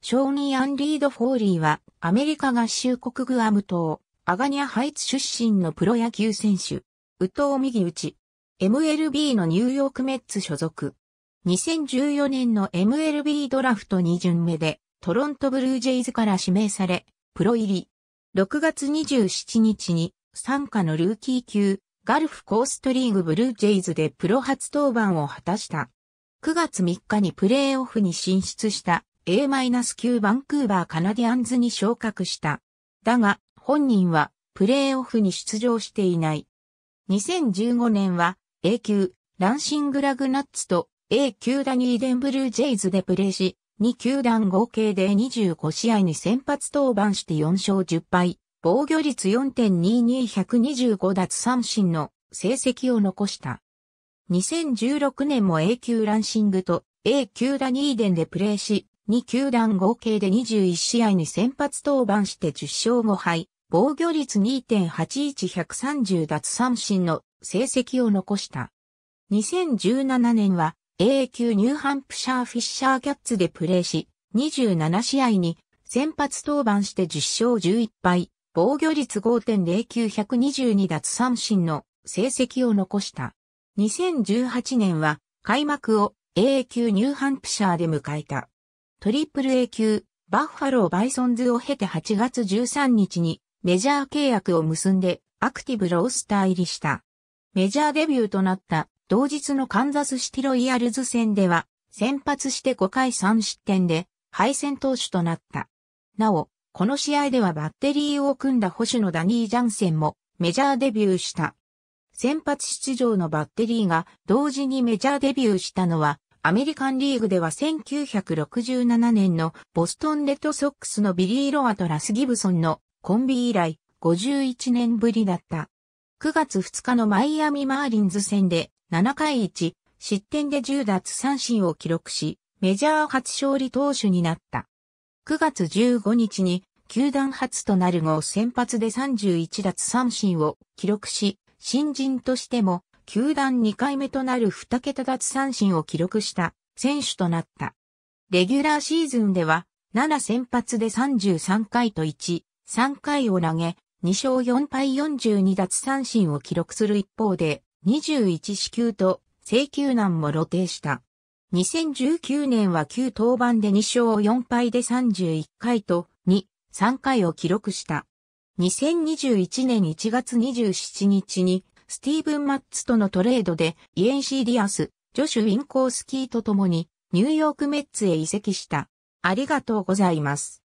ショーニー・アン・リード・フォーリーは、アメリカ合衆国グアム島、アガニア・ハイツ出身のプロ野球選手。ウト藤右打ち。MLB のニューヨークメッツ所属。2014年の MLB ドラフト2巡目で、トロントブルージェイズから指名され、プロ入り。6月27日に、参加のルーキー級、ガルフコーストリーグブルージェイズでプロ初登板を果たした。9月3日にプレーオフに進出した A-9 バンクーバーカナディアンズに昇格した。だが、本人はプレーオフに出場していない。2015年は A 級ランシングラグナッツと A 級ダニーデンブルージェイズでプレーし、2球団合計で25試合に先発登板して4勝10敗、防御率4.22125奪三振の成績を残した。2016年も A 級ランシングと A 級ダニーデンでプレーし、2球団合計で21試合に先発登板して10勝5敗、防御率2.81130奪三振の成績を残した。2017年は A 級ニューハンプシャーフィッシャーキャッツでプレーし、27試合に先発登板して10勝11敗、防御率5.09122奪三振の成績を残した。2018年は開幕を A 級ニューハンプシャーで迎えた。トリプル A 級、バッファロー・バイソンズを経て8月13日にメジャー契約を結んでアクティブロースター入りした。メジャーデビューとなった同日のカンザスシティロイヤルズ戦では先発して5回3失点で敗戦投手となった。なお、この試合ではバッテリーを組んだ保守のダニー・ジャンセンもメジャーデビューした。先発出場のバッテリーが同時にメジャーデビューしたのはアメリカンリーグでは1967年のボストンレッドソックスのビリー・ロアとラス・ギブソンのコンビ以来51年ぶりだった。9月2日のマイアミ・マーリンズ戦で7回1失点で10奪三振を記録し、メジャー初勝利投手になった。9月15日に球団初となる後先発で31奪三振を記録し、新人としても球団2回目となる2桁奪三振を記録した選手となった。レギュラーシーズンでは、7先発で33回と1、3回を投げ、2勝4敗42奪三振を記録する一方で、21四球と制球難も露呈した。2019年は9登板で2勝4敗で31回と2、3回を記録した。2021年1月27日にスティーブン・マッツとのトレードで、イエンシー・ディアス、ジョシュ・ウィンコースキーと共に、ニューヨークメッツへ移籍した。ありがとうございます。